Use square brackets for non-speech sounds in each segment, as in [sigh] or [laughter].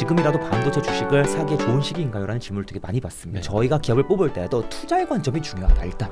지금이라도 반도체 주식을 사기에 좋은 시기인가요? 라는 질문을 되게 많이 받습니다. 네. 저희가 기업을 뽑을 때도 투자의 관점이 중요하다 일단.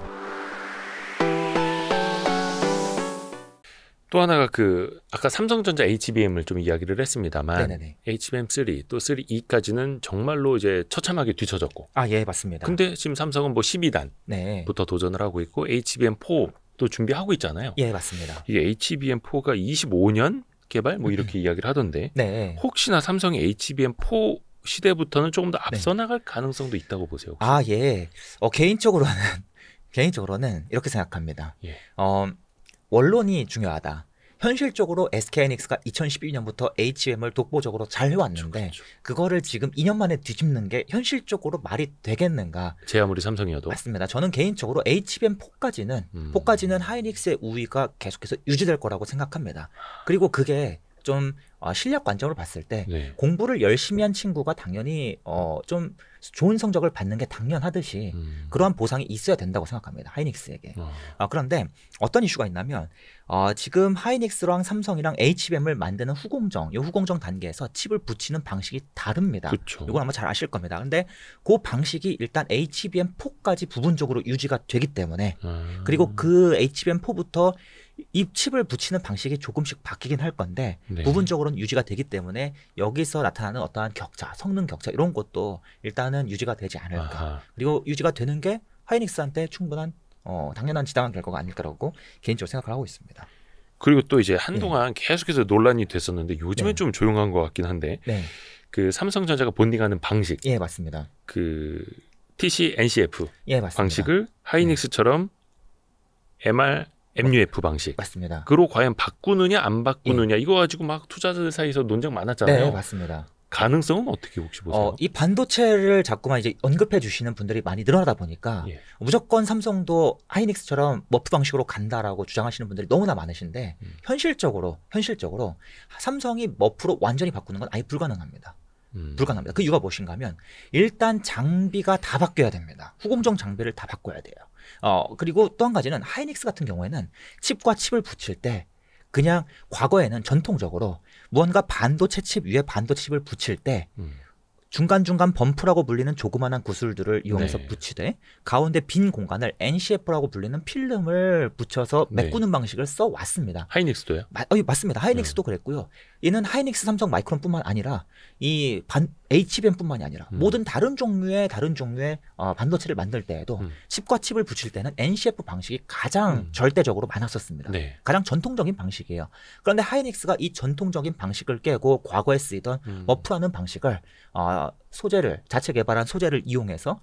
또 하나가 그 아까 삼성전자 HBM을 좀 이야기를 했습니다만 네네네. HBM3 또 3E까지는 정말로 이제 처참하게 뒤쳐졌고 아예 맞습니다. 근데 지금 삼성은 뭐 12단부터 네. 도전을 하고 있고 HBM4 또 준비하고 있잖아요. 예 맞습니다. 이게 HBM4가 25년 개발 뭐 음, 음. 이렇게 이야기를 하던데 네. 혹시나 삼성이 HBM4 시대부터는 조금 더 네. 앞서 나갈 가능성도 있다고 보세요. 아 예. 어, 개인적으로는 [laughs] 개인적으로는 이렇게 생각합니다. 예. 어, 원론이 중요하다. 현실적으로 SK이닉스가 2012년부터 HM을 독보적으로 잘 해왔는데 그렇죠, 그렇죠. 그거를 지금 2년 만에 뒤집는 게 현실적으로 말이 되겠는가? 제 아무리 삼성이어도 맞습니다. 저는 개인적으로 HBM 4까지는 음. 4까지는 하이닉스의 우위가 계속해서 유지될 거라고 생각합니다. 그리고 그게 좀 어, 실력 관점으로 봤을 때 네. 공부를 열심히 한 친구가 당연히 어, 좀 좋은 성적을 받는 게 당연하듯이 음. 그러한 보상이 있어야 된다고 생각합니다. 하이닉스에게. 어. 어 그런데 어떤 이슈가 있냐면 어, 지금 하이닉스랑 삼성이랑 HBM을 만드는 후공정, 이 후공정 단계에서 칩을 붙이는 방식이 다릅니다. 그쵸. 이건 아마 잘 아실 겁니다. 근데 그 방식이 일단 HBM4까지 부분적으로 유지가 되기 때문에 음. 그리고 그 HBM4부터 입칩을 붙이는 방식이 조금씩 바뀌긴 할 건데 네. 부분적으로는 유지가 되기 때문에 여기서 나타나는 어떠한 격차, 성능 격차 이런 것도 일단은 유지가 되지 않을까. 아하. 그리고 유지가 되는 게 하이닉스한테 충분한 어, 당연한 지당한 결과가 아닐까라고 개인적으로 생각을 하고 있습니다. 그리고 또 이제 한동안 네. 계속해서 논란이 됐었는데 요즘엔 네. 좀 조용한 것 같긴 한데 네. 그 삼성전자가 본딩하는 방식. 예, 맞습니다. 그 TC NCF 예, 맞습니다. 방식을 하이닉스처럼 네. MR MUF 방식. 맞습니다. 그로 과연 바꾸느냐 안 바꾸느냐 예. 이거 가지고 막 투자자들 사이에서 논쟁 많았잖아요. 네, 맞습니다. 가능성은 어떻게 혹시 보세요? 어, 이 반도체를 자꾸만 이제 언급해 주시는 분들이 많이 늘어나다 보니까 예. 무조건 삼성도 하이닉스처럼 머프 방식으로 간다라고 주장하시는 분들이 너무나 많으신데 음. 현실적으로 현실적으로 삼성이 머프로 완전히 바꾸는 건 아예 불가능합니다. 음. 불가능합니다. 그 이유가 무엇인가 하면 일단 장비가 다 바뀌어야 됩니다. 후공정 장비를 다 바꿔야 돼요. 어, 그리고 또 한 가지는 하이닉스 같은 경우에는 칩과 칩을 붙일 때 그냥 과거에는 전통적으로 무언가 반도체 칩 위에 반도체 칩을 붙일 때 음. 중간중간 범프라고 불리는 조그마한 구슬들을 이용해서 네. 붙이되 가운데 빈 공간을 NCF라고 불리는 필름을 붙여서 네. 메꾸는 네. 방식을 써 왔습니다. 하이닉스도요? 마, 어, 예, 맞습니다. 하이닉스도 음. 그랬고요. 이는 하이닉스, 삼성, 마이크론뿐만 아니라 이 반, HBM뿐만이 아니라 음. 모든 다른 종류의 다른 종류의 어, 반도체를 만들 때에도 음. 칩과 칩을 붙일 때는 NCF 방식이 가장 음. 절대적으로 많았었습니다. 네. 가장 전통적인 방식이에요. 그런데 하이닉스가 이 전통적인 방식을 깨고 과거에 쓰이던 음. 머프라는 방식을 어, 소재를 자체 개발한 소재를 이용해서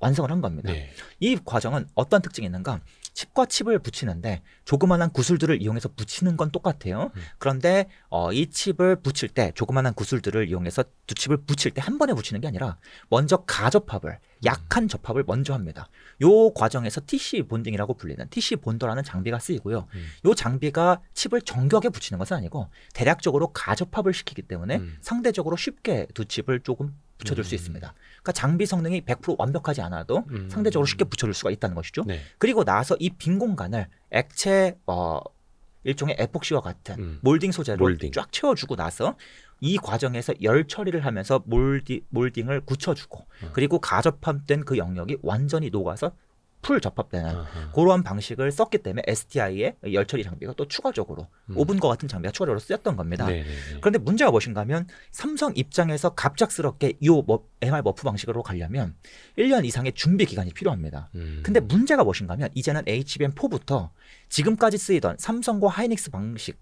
완성을 한 겁니다. 네. 이 과정은 어떤 특징이 있는가? 칩과 칩을 붙이는데 조그만한 구슬들을 이용해서 붙이는 건 똑같아요. 음. 그런데 어, 이 칩을 붙일 때 조그만한 구슬들을 이용해서 두 칩을 붙일 때 한 번에 붙이는 게 아니라 먼저 가접합을 약한 접합을 먼저 합니다. 요 과정에서 TC 본딩이라고 불리는 TC 본더라는 장비가 쓰이고요. 음. 요 장비가 칩을 정격에 붙이는 것은 아니고 대략적으로 가접합을 시키기 때문에 음. 상대적으로 쉽게 두 칩을 조금 붙여줄 음. 수 있습니다. 그러니까 장비 성능이 100% 완벽하지 않아도 음. 상대적으로 쉽게 붙여줄 수가 있다는 것이죠. 네. 그리고 나서 이 빈 공간을 액체 어 일종의 에폭시와 같은 음. 몰딩 소재로 몰딩. 쫙 채워주고 나서 이 과정에서 열 처리를 하면서 몰디, 몰딩을 굳혀주고 음. 그리고 가접합된 그 영역이 완전히 녹아서 풀 접합되는 아 그러한 방식을 썼기 때문에 STI의 열 처리 장비가 또 추가적으로 음. 오븐과 같은 장비가 추가적으로 쓰였던 겁니다. 네네네. 네, 네. 그런데 문제가 무엇인가 하면 삼성 입장에서 갑작스럽게 이 MR 버프 방식으로 가려면 1년 이상의 준비 기간이 필요합니다. 음. 근데 문제가 무엇인가 하면 이제는 HBM4부터 지금까지 쓰이던 삼성과 하이닉스 방식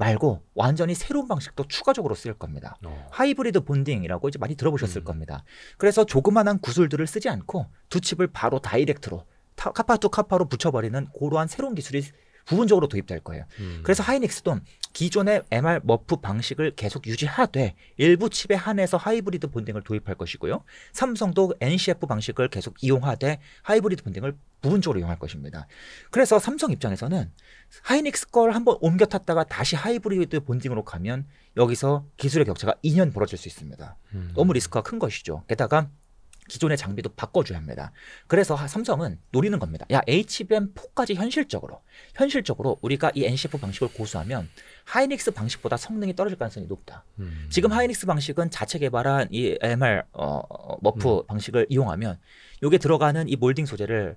말고 완전히 새로운 방식도 추가적으로 쓸 겁니다. 어. 하이브리드 본딩이라고 이제 많이 들어보셨을 음. 겁니다. 그래서 조그만한 구슬들을 쓰지 않고 두 칩을 바로 다이렉트로 카파 투 카파로 붙여버리는 고러한 새로운 기술이 부분적으로 도입될 거예요. 음. 그래서 하이닉스도 기존의 MR 머프 방식을 계속 유지하되 일부 칩에 한해서 하이브리드 본딩을 도입할 것이고요. 삼성도 NCF 방식을 계속 이용하되 하이브리드 본딩을 부분적으로 이용할 것입니다. 그래서 삼성 입장에서는 하이닉스 걸 한번 옮겨 탔다가 다시 하이브리드 본딩으로 가면 여기서 기술의 격차가 2년 벌어질 수 있습니다. 음. 너무 리스크가 큰 것이죠. 게다가 기존의 장비도 바꿔줘야 합니다. 그래서 삼성은 노리는 겁니다. 야 HBM4까지 현실적으로 현실적으로 우리가 이 NCF 방식을 고수하면 하이닉스 방식보다 성능이 떨어질 가능성이 높다. 음. 지금 하이닉스 방식은 자체 개발한 이 MR 어, 어, 머프 음. 방식을 이용하면 여기에 들어가는 이 몰딩 소재를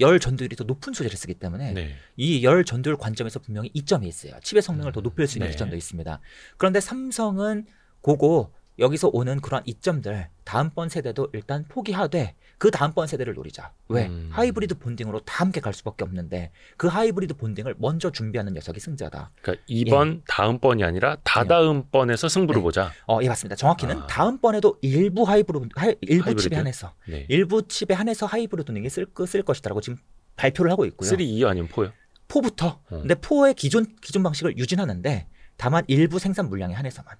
열 전도율이 더 높은 소재를 쓰기 때문에 네. 이열 전도율 관점에서 분명히 이점이 있어요. 칩의 성능을 음, 더 높일 수 있는 네. 이점도 있습니다. 그런데 삼성은 고고 여기서 오는 그런 이점들 다음번 세대도 일단 포기하되 그 다음번 세대를 노리자. 왜? 음. 하이브리드 본딩으로 다 함께 갈 수밖에 없는데 그 하이브리드 본딩을 먼저 준비하는 녀석이 승자다. 그러니까 이번 예. 다음번이 아니라 다다음번에서 예. 승부를 네. 보자. 어, 예 맞습니다. 정확히는 아. 다음번에도 일부 하이브리드 하이, 일부 하이브리드? 칩에 한해서 네. 일부 칩에 한해서 하이브리드 본딩이 쓸, 쓸 것이다라고 지금 발표를 하고 있고요. 3, 2 아니면 4요? 4부터. 음. 어. 근데 4의 기존 기존 방식을 유진하는데 다만 일부 생산 물량에 한해서만.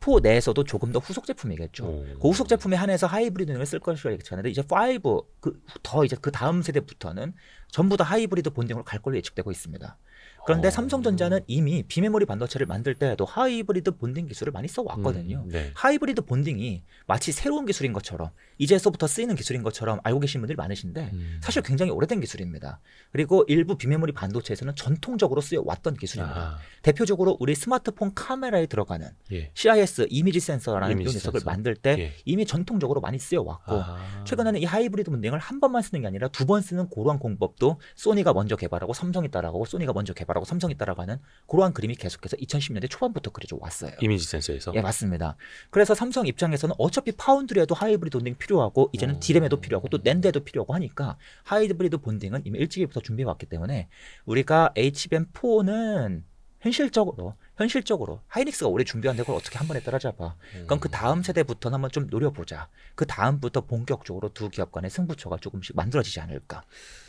포 내에서도 조금 더 후속 제품이겠죠. 오. 그 후속 제품에 한해서 하이브리드 등을 쓸 것이라 예측하는데 이제 5그더 이제 그 다음 세대부터는 전부 다 하이브리드 본딩으로 갈 걸로 예측되고 있습니다. 그런데 어. 삼성전자는 이미 비메모리 반도체를 만들 때에도 하이브리드 본딩 기술을 많이 써왔거든요. 음, 네. 하이브리드 본딩이 마치 새로운 기술인 것처럼 이제서부터 쓰이는 기술인 것처럼 알고 계신 분들이 많으신데 음. 사실 굉장히 오래된 기술입니다. 그리고 일부 비메모리 반도체에서는 전통적으로 쓰여왔던 기술입니다. 아. 대표적으로 우리 스마트폰 카메라에 들어가는 예. CIS 이미지 센서라는 이미지 녀석을 센서. 만들 때 예. 이미 전통적으로 많이 쓰여왔고 아. 최근에는 이 하이브리드 본딩을 한 번만 쓰는 게 아니라 두 번 쓰는 고러한 공법도 소니가 먼저 개발하고 삼성이 따라가고 소니가 먼저 개발 있다라고 삼성이 있다라고 하는 그러한 그림이 계속해서 2010년대 초반부터 그려져 왔어요. 이미지 센서에서. 예, 맞습니다. 그래서 삼성 입장에서는 어차피 파운드리에도 하이브리드 본딩 필요하고 이제는 음. 디램에도 필요하고 또 낸드에도 필요하고 하니까 하이브리드 본딩은 이미 일찍이부터 준비해 왔기 때문에 우리가 HBM4는 현실적으로 현실적으로 하이닉스가 올해 준비한 데걸 어떻게 한 번에 따라잡아. 그럼 그 다음 세대부터는 한번 좀 노려보자. 그 다음부터 본격적으로 두 기업 간의 승부처가 조금씩 만들어지지 않을까.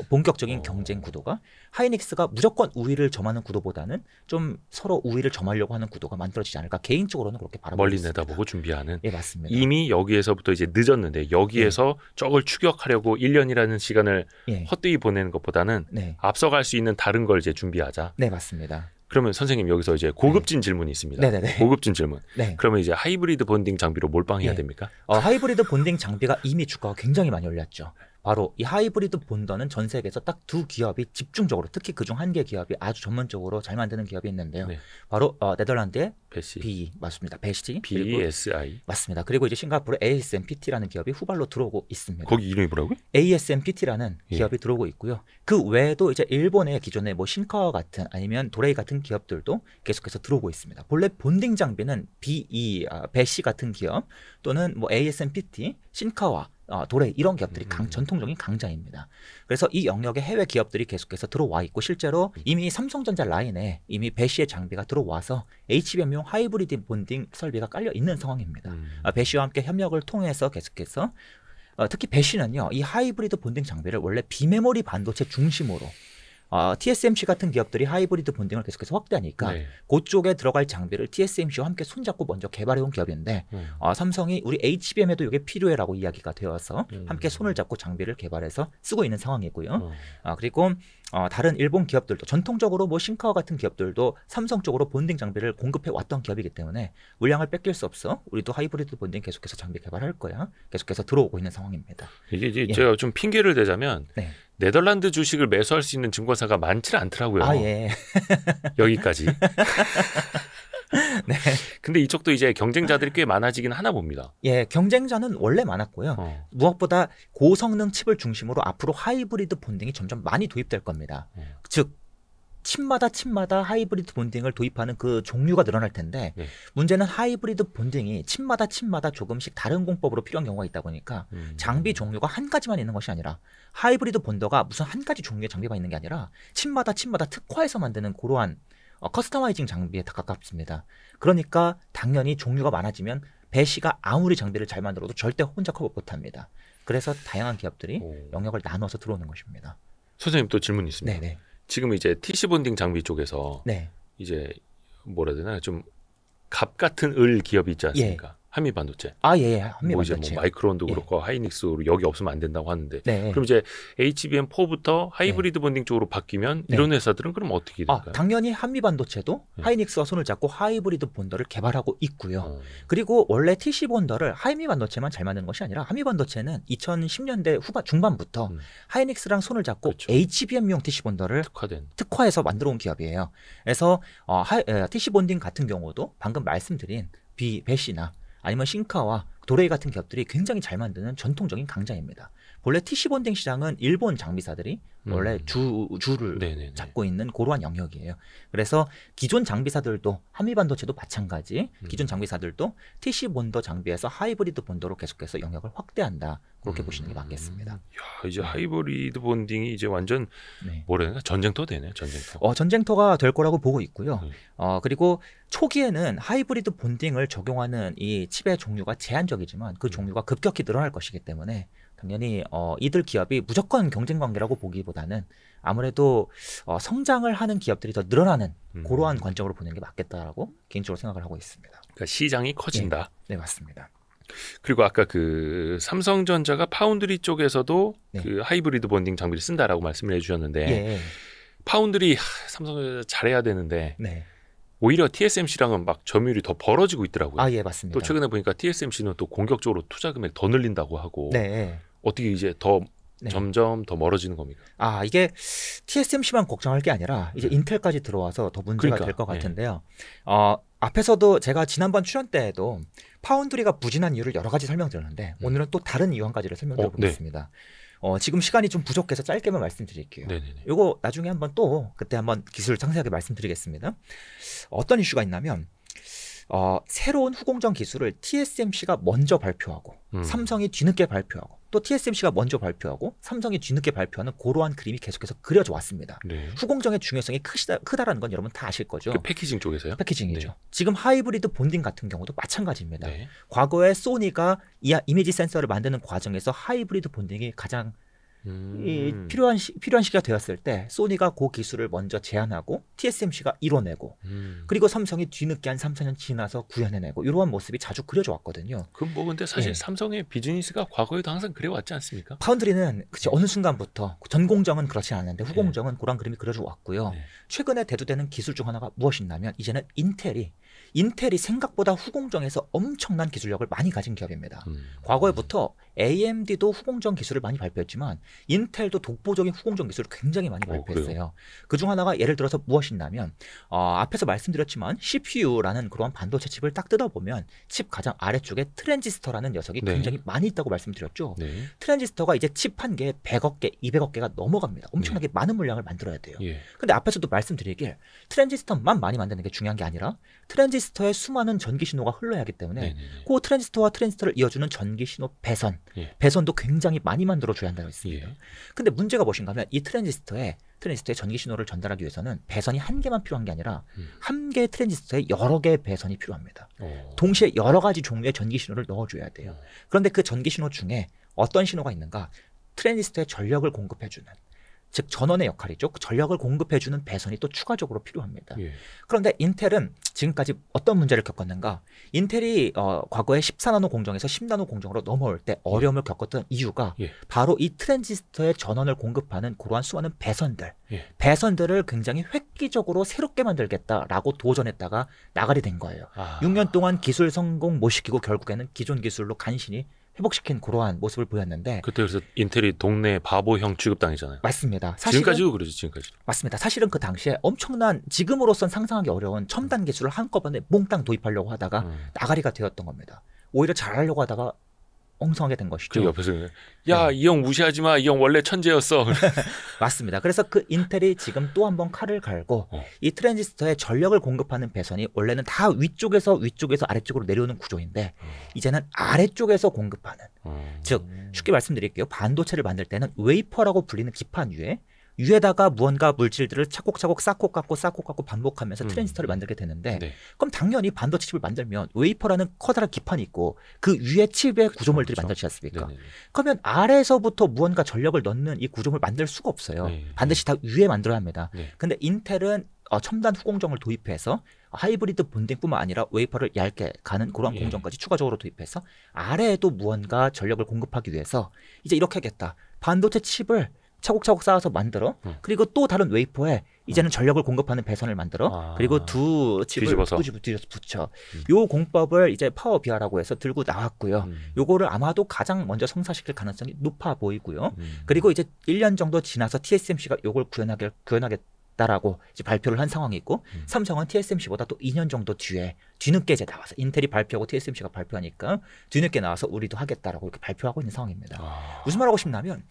본격적인 어. 경쟁 구도가 하이닉스가 무조건 우위를 점하는 구도보다는 좀 서로 우위를 점하려고 하는 구도가 만들어지지 않을까. 개인적으로는 그렇게 바라보고 멀리 있습니다. 내다보고 준비하는. 예, 맞습니다. 이미 여기에서부터 이제 늦었는데 여기에서 예. 적을 추격하려고 1년이라는 시간을 예. 헛되이 보내는 것보다는 네. 앞서갈 수 있는 다른 걸 이제 준비하자. 네, 맞습니다. 그러면 선생님 여기서 이제 고급진 네. 질문이 있습니다. 네네네. 고급진 질문. 네. 그러면 이제 하이브리드 본딩 장비로 몰빵해야 네. 됩니까? 어, 하이브리드 본딩 장비가 이미 주가가 굉장히 많이 올랐죠. 바로 이 하이브리드 본더는 전 세계에서 딱 두 기업이 집중적으로 특히 그중 한 개 기업이 아주 전문적으로 잘 만드는 기업이 있는데요. 네. 바로 어, 네덜란드의 베시. BE 맞습니다. 베시 BESI 맞습니다. 그리고 이제 싱가포르 ASMPT라는 기업이 후발로 들어오고 있습니다. 거기 이름이 뭐라고요? ASMPT라는 예. 기업이 들어오고 있고요. 그 외에도 이제 일본의 기존의 뭐 신카와 같은 아니면 도레이 같은 기업들도 계속해서 들어오고 있습니다. 본래 본딩 장비는 BE 베시 아, 같은 기업 또는 뭐 ASMPT, 신카와 어, 도래 이런 기업들이 음. 강, 전통적인 강자입니다. 그래서 이 영역에 해외 기업들이 계속해서 들어와 있고 실제로 이미 삼성전자 라인에 이미 배시의 장비가 들어와서 HBM용 하이브리드 본딩 설비가 깔려 있는 상황입니다. 음. 아, 배시와 함께 협력을 통해서 계속해서 어, 특히 배시는요 이 하이브리드 본딩 장비를 원래 비메모리 반도체 중심으로 어, TSMC 같은 기업들이 하이브리드 본딩을 계속해서 확대하니까 네. 그쪽에 들어갈 장비를 TSMC와 함께 손잡고 먼저 개발해온 기업인데 음. 어, 삼성이 우리 HBM에도 이게 필요해라고 이야기가 되어서 음. 함께 손을 잡고 장비를 개발해서 쓰고 있는 상황이고요. 음. 어, 그리고 어, 다른 일본 기업들도 전통적으로 뭐 신카와 같은 기업들도 삼성 쪽으로 본딩 장비를 공급해 왔던 기업이기 때문에 물량을 뺏길 수 없어. 우리도 하이브리드 본딩 계속해서 장비 개발할 거야. 계속해서 들어오고 있는 상황입니다. 이게 이제 예. 제가 좀 핑계를 대자면 네. 네덜란드 주식을 매수할 수 있는 증권사가 많지 않더라고요. 아, 예. [laughs] 여기까지. 네. 근데 이쪽도 이제 경쟁자들이 꽤 많아지긴 하나 봅니다. 예, 경쟁자는 원래 많았고요. 어. 무엇보다 고성능 칩을 중심으로 앞으로 하이브리드 본딩이 점점 많이 도입될 겁니다. 음. 즉 칩마다 칩마다 하이브리드 본딩을 도입하는 그 종류가 늘어날 텐데 네. 문제는 하이브리드 본딩이 칩마다 칩마다 조금씩 다른 공법으로 필요한 경우가 있다 보니까 음. 장비 종류가 한 가지만 있는 것이 아니라 하이브리드 본더가 무슨 한 가지 종류의 장비만 있는 게 아니라 칩마다 칩마다 특화해서 만드는 고러한 어, 커스터마이징 장비에 다 가깝습니다. 그러니까 당연히 종류가 많아지면 배시가 아무리 장비를 잘 만들어도 절대 혼자 커버 못합니다. 그래서 다양한 기업들이 오. 영역을 나눠서 들어오는 것입니다. 소장님 또 질문 있습니다. 네네. 지금 이제 티시 본딩 장비 쪽에서 네. 이제 뭐라 해야 되나 좀 값 같은 을 기업이 있지 않습니까? 예. 한미 반도체. 아 예, 예. 한미 뭐 반도체. 이제 뭐 마이크론도 예. 그렇고 하이닉스로 여기 없으면 안 된다고 하는데. 네. 예. 그럼 이제 HBM4부터 하이브리드 네. 본딩 쪽으로 바뀌면 네. 이런 회사들은 그럼 어떻게 아, 될까요? 아, 당연히 한미 반도체도 예. 하이닉스와 손을 잡고 하이브리드 본더를 개발하고 있고요. 어. 그리고 원래 TC 본더를 하이미 반도체만 잘 만드는 것이 아니라 한미 반도체는 2010년대 후반 중반부터 음. 하이닉스랑 손을 잡고 그렇죠. HBM용 TC 본더를 특화된 특화해서 만들어 온 기업이에요. 그래서 어, 하, 에, TC 본딩 같은 경우도 방금 말씀드린 비 배시나 아니면 싱카와 도레이 같은 기업들이 굉장히 잘 만드는 전통적인 강자입니다. 원래 티시 본딩 시장은 일본 장비사들이 음. 원래 주, 주를 네네네. 잡고 있는 고러한 영역이에요. 그래서 기존 장비사들도 한미반도체도 마찬가지 음. 기존 장비사들도 티시 본더 장비에서 하이브리드 본더로 계속해서 영역을 확대한다. 그렇게 음. 보시는 게 맞겠습니다. 야, 이제 하이브리드 본딩이 이제 완전 네. 뭐라 해 전쟁터 되네 전쟁터. 어, 전쟁터가 될 거라고 보고 있고요. 네. 어, 그리고 초기에는 하이브리드 본딩을 적용하는 이 칩의 종류가 제한적 한정이지만그 네. 종류가 급격히 늘어날 것이기 때문에 당연히 어, 이들 기업이 무조건 경쟁 관계라고 보기보다는 아무래도 어, 성장을 하는 기업들이 더 늘어나는 음. 고러한 관점으로 보는 게 맞겠다라고 개인적으로 생각을 하고 있습니다. 그러니까 시장이 커진다. 네, 네 맞습니다. 그리고 아까 그 삼성전자가 파운드리 쪽에서도 네. 그 하이브리드 본딩 장비를 쓴다라고 말씀을 해주셨는데 예. 파운드리 삼성전자 잘해야 되는데 네. 오히려 TSMC랑은 막 점유율이 더 벌어지고 있더라고요. 아, 예, 맞습니다. 또 최근에 보니까 TSMC는 또 공격적으로 투자 금액 더 늘린다고 하고 네. 예. 어떻게 이제 더 네. 점점 더 멀어지는 겁니까 아, 이게 TSMC만 걱정할 게 아니라 이제 네. 인텔까지 들어와서 더 문제가 그러니까, 될것 예. 같은데요. 어, 앞에서도 제가 지난번 출연 때에도 파운드리가 부진한 이유를 여러 가지 설명드렸는데 음. 오늘은 또 다른 이유 한 가지를 설명드려 보겠습니다. 어, 네. 어, 지금 시간이 좀 부족해서 짧게만 말씀드릴게요. 네네네. 이거 나중에 한번 또 그때 한번 기술 상세하게 말씀드리겠습니다. 어떤 이슈가 있냐면 어, 새로운 후공정 기술을 TSMC가 먼저 발표하고 음. 삼성이 뒤늦게 발표하고 또 TSMC가 먼저 발표하고 삼성이 뒤늦게 발표하는 고러한 그림이 계속해서 그려져 왔습니다. 네. 후공정의 중요성이 크시다, 크다라는 건 여러분 다 아실 거죠. 그 패키징 쪽에서요? 패키징이죠. 네. 지금 하이브리드 본딩 같은 경우도 마찬가지입니다. 네. 과거에 소니가 이 이미지 센서를 만드는 과정에서 하이브리드 본딩이 가장 음. 이 필요한 시, 필요한 시기가 되었을 때 소니가 그 기술을 먼저 제안하고 TSMC가 이뤄내고 음. 그리고 삼성이 뒤늦게 한 3, 4년 지나서 구현해내고 이러한 모습이 자주 그려져 왔거든요. 그럼 뭐 근데 사실 예. 삼성의 비즈니스가 과거에도 항상 그래왔지 않습니까? 파운드리는 그치 예. 어느 순간부터 전공정은 그렇지 않은데 후공정은 예. 그런 그림이 그려져 왔고요. 예. 최근에 대두되는 기술 중 하나가 무엇이냐면 이제는 인텔이 인텔이 생각보다 후공정에서 엄청난 기술력을 많이 가진 기업입니다. 음. 과거에부터 음. AMD도 후공정 기술을 많이 발표했지만 인텔도 독보적인 후공정 기술을 굉장히 많이 어, 발표했어요. 그중 그 하나가 예를 들어서 무엇이냐면 어, 앞에서 말씀드렸지만 CPU라는 그런 반도체 칩을 딱 뜯어보면 칩 가장 아래쪽에 트랜지스터라는 녀석이 네. 굉장히 많이 있다고 말씀드렸죠. 네. 트랜지스터가 이제 칩 한 개에 100억 개, 200억 개가 넘어갑니다. 엄청나게 네. 많은 물량을 만들어야 돼요. 예. 근데 앞에서도 말씀드리길 트랜지스터만 많이 만드는 게 중요한 게 아니라 트랜지스터에 수많은 전기 신호가 흘러야 하기 때문에 네, 네, 네. 그 트랜지스터와 트랜지스터를 이어주는 전기 신호 배선 예. 배선도 굉장히 많이 만들어줘야 한다고 했습니다. 예. 근데 문제가 무엇인가 하면 이 트랜지스터에 트랜지스터에 전기 신호를 전달하기 위해서는 배선이 한 개만 필요한 게 아니라 음. 한 개의 트랜지스터에 여러 개의 배선이 필요합니다. 오. 어. 동시에 여러 가지 종류의 전기 신호를 넣어줘야 돼요. 음. 그런데 그 전기 신호 중에 어떤 신호가 있는가? 트랜지스터에 전력을 공급해주는 즉 전원의 역할이죠. 그 전력을 공급해주는 배선이 또 추가적으로 필요합니다. 예. 그런데 인텔은 지금까지 어떤 문제를 겪었는가? 인텔이 어, 과거에 14나노 공정에서 10나노 공정으로 넘어올 때 어려움을 예. 겪었던 이유가 예. 바로 이 트랜지스터의 전원을 공급하는 그러한 수많은 배선들, 예. 배선들을 굉장히 획기적으로 새롭게 만들겠다라고 도전했다가 나가리 된 거예요. 아. 6년 동안 기술 성공 못 시키고 결국에는 기존 기술로 간신히 회복시킨 그러한 모습을 보였는데 그때 그래서 인텔이 동네 바보형 취급당했잖아요. 맞습니다. 지금까지도 그러죠. 지금까지. 맞습니다. 사실은 그 당시에 엄청난 지금으로선 상상하기 어려운 첨단 기술을 한꺼번에 몽땅 도입하려고 하다가 음. 나가리가 되었던 겁니다. 오히려 잘하려고 하다가 엉성하게 된 것이죠. 그 옆에서 네. 야이 형 무시하지 마. 이 형 원래 천재였어. [laughs] 맞습니다. 그래서 그 인텔이 지금 또 한번 칼을 갈고 어. 이 트랜지스터에 전력을 공급하는 배선이 원래는 다 위쪽에서 위쪽에서 아래쪽으로 내려오는 구조인데 어. 이제는 아래쪽에서 공급하는 어. 즉 쉽게 말씀드릴게요. 반도체를 만들 때는 웨이퍼라고 불리는 기판 위에 위에다가 무언가 물질들을 차곡차곡 쌓고 깎고 쌓고 깎고 반복하면서 음. 트랜지스터를 만들게 되는데 네. 그럼 당연히 반도체 칩을 만들면 웨이퍼라는 커다란 기판이 있고 그 위에 칩의 구조물들이 그렇죠. 만들지 어지 않습니까? 네네. 그러면 아래에서부터 무언가 전력을 넣는 이 구조물 만들 수가 없어요. 네. 반드시 다 위에 만들어야 합니다. 네. 근데 인텔은 어, 첨단 후공정을 도입해서 하이브리드 본딩뿐만 아니라 웨이퍼를 얇게 가는 그런 예. 공정까지 추가적으로 도입해서 아래에도 무언가 전력을 공급하기 위해서 이제 이렇게 하겠다. 반도체 칩을 차곡차곡 쌓아서 만들어. 음. 그리고 또 다른 웨이퍼에 이제는 음. 전력을 공급하는 배선을 만들어. 아. 그리고 두 칩을 뒤집어서, 뒤집어서 붙여. 음. 요 공법을 이제 파워 비아라고 해서 들고 나왔고요. 음. 요거를 아마도 가장 먼저 성사시킬 가능성이 높아 보이고요. 음. 그리고 이제 1년 정도 지나서 TSMC가 요걸 구현하게 구현하겠 다라고 이제 발표를 한 상황이 있고 음. 삼성은 TSMC보다 또 2년 정도 뒤에 뒤늦게 이제 나와서 인텔이 발표하고 TSMC가 발표하니까 뒤늦게 나와서 우리도 하겠다라고 이렇게 발표하고 있는 상황입니다. 아. 무슨 말하고 싶냐면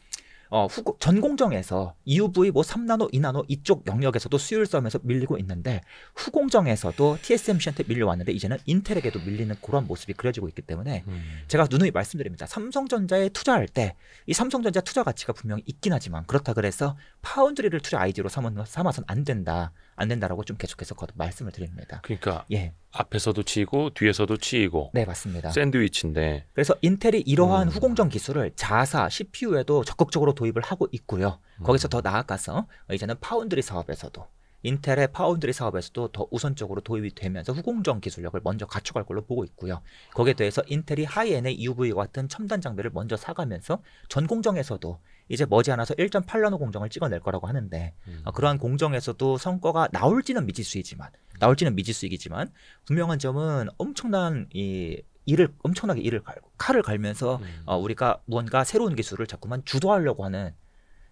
어, 후, 전공정에서 EUV 뭐 3나노, 2나노 이쪽 영역에서도 수율 싸움에서 밀리고 있는데 후공정에서도 TSMC한테 밀려왔는데 이제는 인텔에게도 밀리는 그런 모습이 그려지고 있기 때문에 음. 제가 누누이 말씀드립니다. 삼성전자에 투자할 때 이 삼성전자 투자 가치가 분명히 있긴 하지만 그렇다 그래서 파운드리를 투자 아이디로 삼아선 안 된다. 안 된다라고 좀 계속해서 거듭 말씀을 드립니다. 그러니까 예. 앞에서도 치이고 뒤에서도 치이고 네 맞습니다. 샌드위치인데 그래서 인텔이 이러한 음. 후공정 기술을 자사 CPU에도 적극적으로 도입을 하고 있고요. 음. 거기서 더 나아가서 이제는 파운드리 사업에서도 인텔의 파운드리 사업에서도 더 우선적으로 도입이 되면서 후공정 기술력을 먼저 갖춰갈 걸로 보고 있고요. 거기에 대해서 인텔이 하이엔의 EUV 같은 첨단 장비를 먼저 사가면서 전공정에서도 이제 머지않아서 1.8나노 공정을 찍어낼 거라고 하는데 음. 어, 그러한 공정에서도 성과가 나올지는 미지수이지만 나올지는 미지수이지만 분명한 점은 엄청난 이 일을 엄청나게 일을 갈고 칼을 갈면서 음. 어, 우리가 무언가 새로운 기술을 자꾸만 주도하려고 하는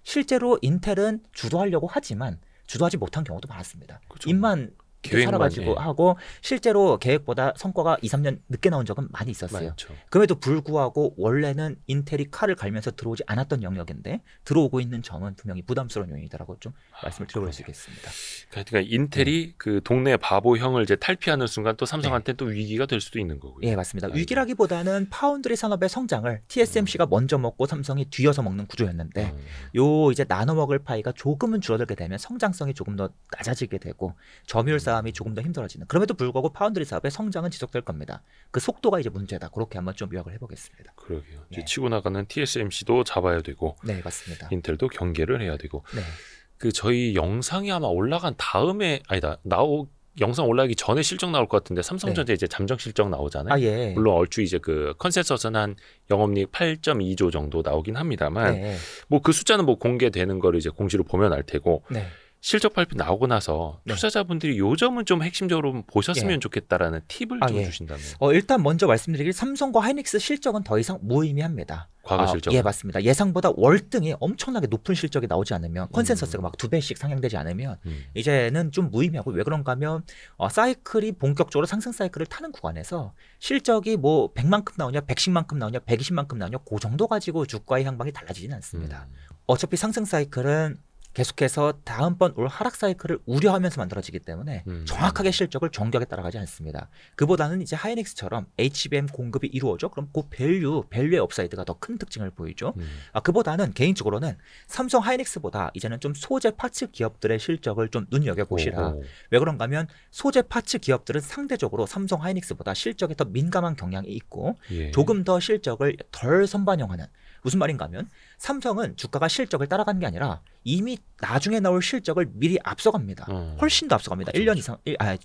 실제로 인텔은 주도하려고 하지만 주도하지 못한 경우도 많았습니다. 그쵸. 입만 계획 살아가지고 예. 하고 실제로 계획보다 성과가 2, 3년 늦게 나온 적은 많이 있었어요. 맞죠. 그럼에도 불구하고 원래는 인텔이 칼을 갈면서 들어오지 않았던 영역인데 들어오고 있는 점은 분명히 부담스러운 요인이다라고 좀 아, 말씀을 드려볼 수 있겠습니다. 그러니까 인텔이 네. 그 동네 바보형을 이제 탈피하는 순간 또 삼성한테 네. 또 위기가 될 수도 있는 거고요. 예, 맞습니다. 아이고. 위기라기보다는 파운드리 산업의 성장을 TSMC가 음. 먼저 먹고 삼성이 뒤어서 먹는 구조였는데 음. 요 이제 나눠 먹을 파이가 조금은 줄어들게 되면 성장성이 조금 더 낮아지게 되고 점유율상 음. 부담이 조금 더 힘들어지는. 그럼에도 불구하고 파운드리 사업의 성장은 지속될 겁니다. 그 속도가 이제 문제다. 그렇게 한번 좀 요약을 해보겠습니다. 그러게요. 네. 치고 나가는 TSMC도 잡아야 되고, 네 맞습니다. 인텔도 경계를 해야 되고. 네. 그 저희 영상이 아마 올라간 다음에 아니다 나오 영상 올라가기 전에 실적 나올 것 같은데 삼성전자 네. 이제 잠정 실적 나오잖아요. 아, 예. 물론 얼추 이제 그 컨센서스는 한 영업이익 8.2조 정도 나오긴 합니다만 네. 뭐그 숫자는 뭐 공개되는 거를 이제 공시로 보면 알 테고 네. 실적 발표 나오고 나서 네. 투자자분들이 요 점은 좀 핵심적으로 보셨으면 예. 좋겠다라는 팁을 아, 좀 예. 주신다면. 어, 일단 먼저 말씀드리길 삼성과 하이닉스 실적은 더 이상 무의미합니다. 과거 아, 실적. 예, 맞습니다. 예상보다 월등히 엄청나게 높은 실적이 나오지 않으면 컨센서스가 음. 막두 배씩 상향되지 않으면 음. 이제는 좀 무의미하고 왜 그런가 하면 어, 사이클이 본격적으로 상승 사이클을 타는 구간에서 실적이 뭐 100만큼 나오냐, 110만큼 나오냐, 120만큼 나오냐 그 정도 가지고 주가의 향방이 달라지진 않습니다. 음. 어차피 상승 사이클은 계속해서 다음번 올 하락 사이클을 우려하면서 만들어지기 때문에 음. 정확하게 실적을 정격에 따라가지 않습니다. 그보다는 이제 하이닉스처럼 HBM 공급이 이루어져 그럼 그 밸류, 밸류의 업사이드가 더 큰 특징을 보이죠. 음. 아, 그보다는 개인적으로는 삼성 하이닉스보다 이제는 좀 소재 파츠 기업들의 실적을 좀 눈여겨 보시라. 왜 그런가 하면 소재 파츠 기업들은 상대적으로 삼성 하이닉스보다 실적에 더 민감한 경향이 있고 예. 조금 더 실적을 덜 선반영하는 무슨 말인가 하면 삼성은 주가가 실적을 따라가는 게 아니라 이미 나중에 나올 실적을 미리 앞서갑니다. 어. 훨씬 더 앞서갑니다. 그렇죠. 1년 이상, 아,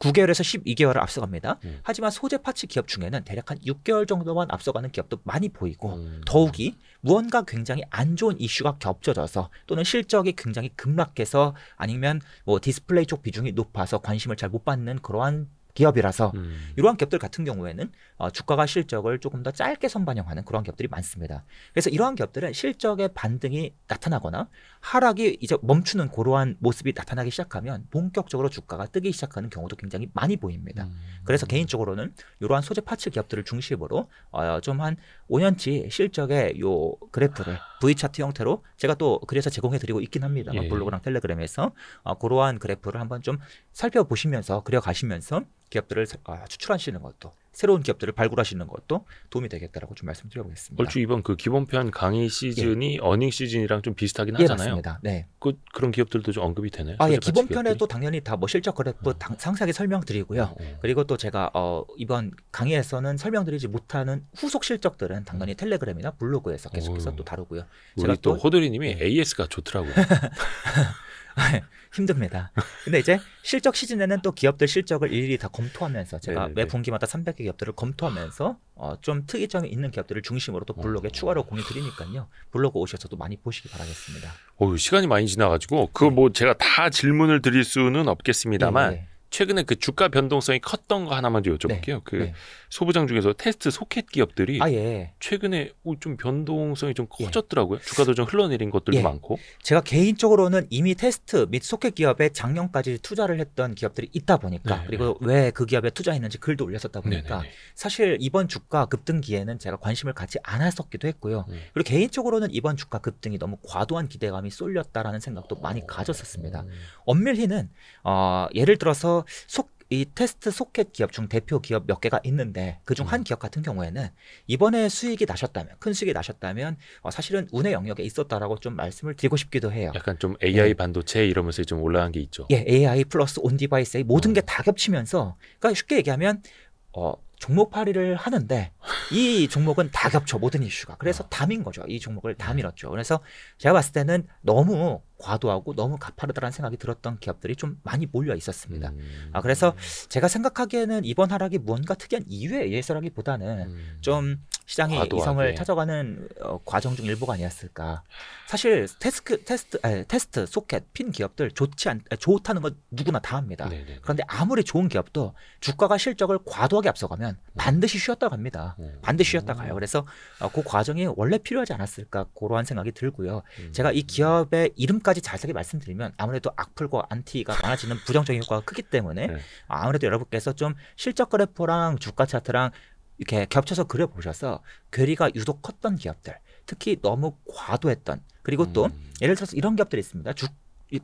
9개월에서 12개월을 앞서갑니다. 음. 하지만 소재 파츠 기업 중에는 대략 한 6개월 정도만 앞서가는 기업도 많이 보이고 음. 더욱이 무언가 굉장히 안 좋은 이슈가 겹쳐져서 또는 실적이 굉장히 급락해서 아니면 뭐 디스플레이 쪽 비중이 높아서 관심을 잘 못 받는 그러한 기업이라서 음. 이러한 기업들 같은 경우에는 어, 주가가 실적을 조금 더 짧게 선반영하는 그런 기업들이 많습니다. 그래서 이러한 기업들은 실적의 반등이 나타나거나 하락이 이제 멈추는 고러한 모습이 나타나기 시작하면 본격적으로 주가가 뜨기 시작하는 경우도 굉장히 많이 보입니다. 음. 그래서 개인적으로는 이러한 소재 파츠 기업들을 중심으로 어, 좀한 5년치 실적의 요 그래프를 V 차트 형태로 제가 또 그래서 제공해 드리고 있긴 합니다. 예. 블로그랑 텔레그램에서 어, 그러한 그래프를 한번 좀 살펴보시면서 그려가시면서 기업들을 아, 추출하시는 것도 새로운 기업들을 발굴하시는 것도 도움이 되겠다라고 좀 말씀드려보겠습니다. 얼추 이번 그 기본편 강의 시즌이 예. 어닝 시즌이랑 좀 비슷하긴 예, 하잖아요. 예, 맞습니다. 네. 그, 그런 기업들도 좀 언급이 되나요? 아, 예. 기본편에도 당연히 다뭐 실적 거래부 어. 뭐 음. 상세하게 설명드리고요. 어. 그리고 또 제가 어, 이번 강의에서는 설명드리지 못하는 후속 실적들은 당연히 텔레그램이나 블로그에서 계속해서 오. 또 다루고요. 제가 또, 또 호돌이님이 예. AS가 좋더라고요. [laughs] 네, 힘듭니다. 근데 이제 실적 시즌에는 또 기업들 실적을 일일이 다 검토하면서 제가 네네. 네, 매 네. 분기마다 300개 기업들을 검토하면서 어, 좀 특이점이 있는 기업들을 중심으로 또 블로그에 어. 추가로 공유 드리니까요. 블로그 오셔서 도 많이 보시기 바라겠습니다. 어, 시간이 많이 지나가지고 그뭐 네. 뭐 제가 다 질문을 드릴 수는 없겠습니다만 네네. 최근에 그 주가 변동성이 컸던 거 하나만 좀 네. 여쭤볼게요. 네. 그 네. 소부장 중에서 테스트 소켓 기업들이 아, 예. 최근에 좀 변동성이 좀 예. 커졌더라고요. 예. 주가도 좀 흘러내린 것들도 예. 많고. 제가 개인적으로는 이미 테스트 및 소켓 기업에 작년까지 투자를 했던 기업들이 있다 보니까 네. 그리고 왜 그 기업에 투자했는지 글도 올렸었다 네, 네, 보니까 사실 이번 주가 급등기에는 제가 관심을 갖지 않았었기도 했고요. 음. 그리고 개인적으로는 이번 주가 급등이 너무 과도한 기대감이 쏠렸다라는 생각도 많이 가졌었습니다. 음. 엄밀히는 어, 예를 들어서 속, 이 테스트 소켓 기업 중 대표 기업 몇 개가 있는데 그중 한 음. 기업 같은 경우에는 이번에 수익이 나셨다면 큰 수익이 나셨다면 어, 사실은 운의 영역에 있었다라고 좀 말씀을 드리고 싶기도 해요. 약간 좀 AI 예. 네. 반도체 이러면서 좀 올라간 게 있죠. 예, AI 플러스 온 디바이스의 모든 음. 게다 겹치면서 그러니까 쉽게 얘기하면 어, 종목파리를 하는데 이 [laughs] 종목은 다 겹쳐 모든 이슈가 그래서 아. 담인 거죠 이 종목을 담이었죠 네. 그래서 제가 봤을 때는 너무 과도하고 너무 가파르다는 생각이 들었던 기업들이 좀 많이 몰려 있었습니다. 음. 아, 그래서 제가 생각하기에는 이번 하락이 무언가 특이한 이유에 의해서라기보다는 음. 좀 시장의 과도하게. 이성을 찾아가는 어, 과정 중 일부가 아니었을까. 사실 테스크, 테스트, 아 테스트, 소켓, 핀 기업들 좋지 않, 아, 좋다는 건 누구나 다 합니다. 네네. 네, 네. 그런데 아무리 좋은 기업도 주가가 실적을 과도하게 앞서가면 음. 반드시 쉬었다 갑니다. 반드시 쉬었다 음. 가요. 그래서 어, 그 과정이 원래 필요하지 않았을까 그러한 생각이 들고요. 음. 제가 이 기업의 이름까지 가지 자세하게 말씀드리면 아무래도 악플과 안티가 많아지는 부정적인 효과가 크기 때문에 네. 아무래도 여러분께서 좀 실적 그래프랑 주가 차트랑 이렇게 겹쳐서 그려보셔서 괴리가 유독 컸던 기업들 특히 너무 과도했던 그리고 또 음. 예를 들어서 이런 기업들이 있습니다. 주,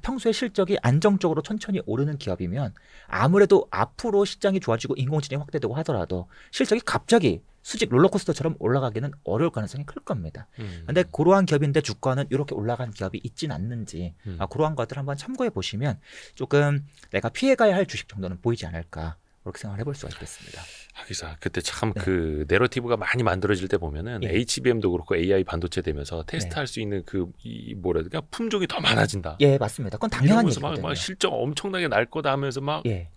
평소에 실적이 안정적으로 천천히 오르는 기업이면 아무래도 앞으로 시장이 좋아지고 인공지능이 확대되고 하더라도 실적이 갑자기 수직 롤러코스터처럼 올라가기는 어려울 가능성이 클 겁니다. 그런데 음. 그러한 기업인데 주가는 이렇게 올라간 기업이 있진 않는지 음. 아, 그러한 것들 한번 참고해 보시면 조금 내가 피해가야 할 주식 정도는 보이지 않을까 그렇게 생각을 해볼 수가 있겠습니다. 하기사 아, 그때 참그 네. 그 내러티브가 많이 만들어질 때 보면은 예. HBM도 그렇고 AI 반도체 되면서 네. 테스트할 네. 수 있는 그이 뭐랄까 그러니까 품종이 더 많아진다. 예 맞습니다. 그건 당연한 얘기죠 막, 막 실적 엄청나게 날 거다 하면서 막. 예.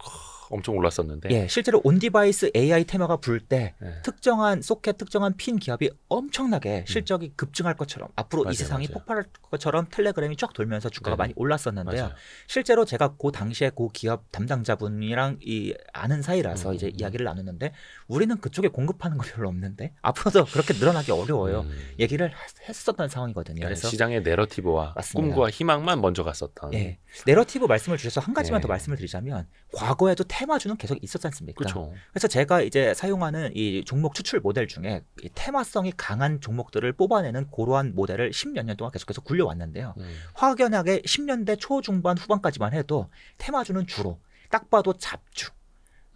엄청 올랐었는데. 예, 실제로 온 디바이스 AI 테마가 불때 예. 특정한 소켓, 특정한 핀 기업이 엄청나게 음. 실적이 음. 급증할 것처럼 앞으로 맞아요, 이 세상이 맞아요. 폭발할 것처럼 텔레그램이 쫙 돌면서 주가가 네 많이 올랐었는데요. 맞아요. 실제로 제가 그 당시에 그 기업 담당자분이랑 이 아는 사이라서 음, 음 이제 음. 음. 이야기를 나누는데 우리는 그쪽에 공급하는 거 별로 없는데 [laughs] 앞으로도 그렇게 늘어나기 어려워요. 얘기를 했었던 상황이거든요. 그러니까 그래서 시장의 내러티브와 맞습니다. 꿈과 희망만 먼저 갔었던. 예. 내러티브 말씀을 주셔서 한 가지만 예. 더 말씀을 드리자면 과거에도 테마주는 계속 있었지 않습니까? 그쵸. 그래서 제가 이제 사용하는 이 종목 추출 모델 중에 이 테마성이 강한 종목들을 뽑아내는 고러한 모델을 10몇 년 동안 계속해서 굴려왔는데요. 음. 확연하게 10년대 초중반 후반까지만 해도 테마주는 주로 딱 봐도 잡주,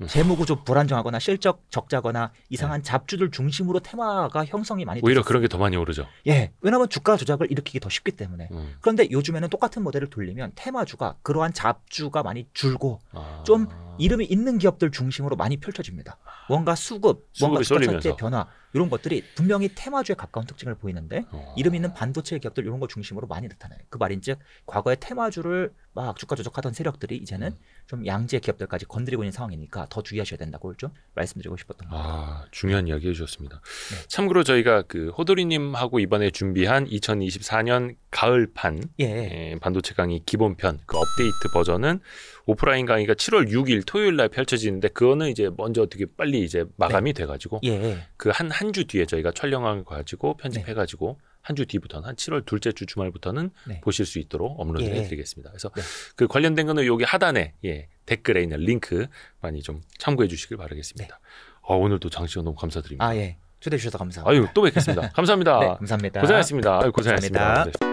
음. 재무구 조 불안정하거나 실적 적자거나 네. 이상한 잡주들 중심으로 테마가 형성이 많이 오히려 그런 게 더 많이 오르죠. 예, 왜냐하면 주가 조작을 일으키기 더 쉽기 때문에. 음. 그런데 요즘에는 똑같은 모델을 돌리면 테마주가 그러한 잡주가 많이 줄고 아. 좀 이름이 있는 기업들 중심으로 많이 펼쳐집니다. 아. 뭔가 수급, 뭔가 주가 쏠체 변화 이런 것들이 분명히 테마주에 가까운 특징을 보이는데 어. 이름 있는 반도체 기업들 이런 걸 중심으로 많이 나타나요. 그 말인즉 과거에 테마주를 막 주가 조작하던 세력들이 이제는 음. 좀 양지의 기업들까지 건드리고 있는 상황이니까 더 주의하셔야 된다고 좀 말씀드리고 싶었던 겁니다. 아, 중요한 이야기 해주셨습니다. 네. 참고로 저희가 그 호돌이님하고 이번에 준비한 2024년 가을판 예. 예, 반도체 강의 기본편 그 업데이트 버전은 오프라인 강의가 7월 6일 토요일 날 펼쳐지는데 그거는 이제 먼저 어떻게 빨리 이제 마감이 네. 돼 가지고 예. 그한 한 주 뒤에 저희가 촬영한 거 가지고 편집해 가지고 네. 한주 뒤부터는 한 7월 둘째 주 주말부터는 네. 보실 수 있도록 업로드 예. 해드리겠습니다. 그래서 네. 그 관련된 거는 여기 하단에 예, 댓글에 있는 링크 많이 좀 참고해 주시길 바라겠습니다. 네. 아, 오늘도 장시간 너무 감사드립니다. 아 예. 초대해 주셔서 감사합니다. 아유 또 뵙겠습니다. 감사합니다. [laughs] 네, 감사합니다. 고생하셨습니다. 아유, 고생하셨습니다. 감사합니다.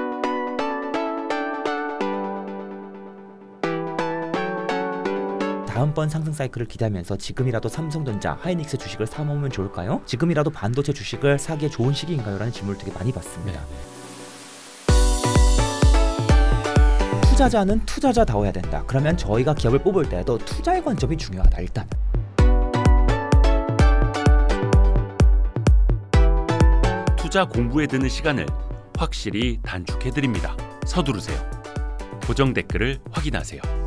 다음번 상승 사이클을 기대하면서 지금이라도 삼성전자, 하이닉스 주식을 사 먹으면 좋을까요? 지금이라도 반도체 주식을 사기에 좋은 시기인가요? 라는 질문을 되게 많이 받습니다. 네. 네. 투자자는 투자자다워야 된다. 그러면 저희가 기업을 뽑을 때도 에 투자의 관점이 중요하다. 일단 투자 공부에 드는 시간을 확실히 단축해 드립니다. 서두르세요. 고정 댓글을 확인하세요.